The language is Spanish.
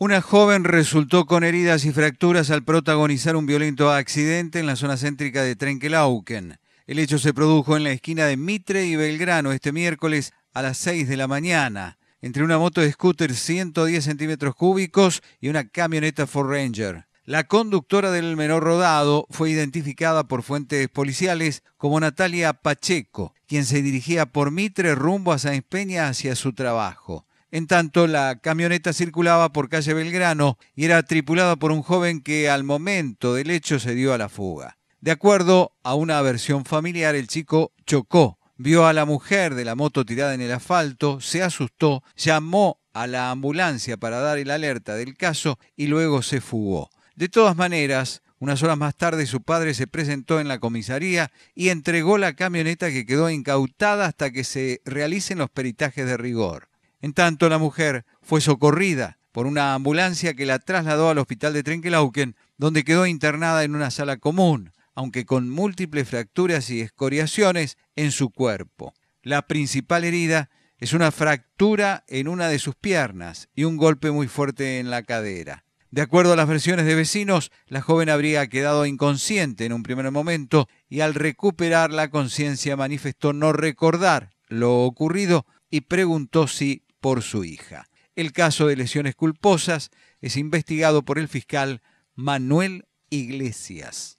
Una joven resultó con heridas y fracturas al protagonizar un violento accidente en la zona céntrica de Trenkelauken. El hecho se produjo en la esquina de Mitre y Belgrano este miércoles a las 6 de la mañana, entre una moto de scooter 110 centímetros cúbicos y una camioneta Ford Ranger. La conductora del menor rodado fue identificada por fuentes policiales como Natalia Pacheco, quien se dirigía por Mitre rumbo a San Espeña hacia su trabajo. En tanto, la camioneta circulaba por calle Belgrano y era tripulada por un joven que al momento del hecho se dio a la fuga. De acuerdo a una versión familiar, el chico chocó, vio a la mujer de la moto tirada en el asfalto, se asustó, llamó a la ambulancia para dar el alerta del caso y luego se fugó. De todas maneras, unas horas más tarde su padre se presentó en la comisaría y entregó la camioneta que quedó incautada hasta que se realicen los peritajes de rigor. En tanto, la mujer fue socorrida por una ambulancia que la trasladó al hospital de Trenkelauken, donde quedó internada en una sala común, aunque con múltiples fracturas y escoriaciones en su cuerpo. La principal herida es una fractura en una de sus piernas y un golpe muy fuerte en la cadera. De acuerdo a las versiones de vecinos, la joven habría quedado inconsciente en un primer momento y al recuperar la conciencia manifestó no recordar lo ocurrido y preguntó si por su hija. El caso de lesiones culposas es investigado por el fiscal Manuel Iglesias.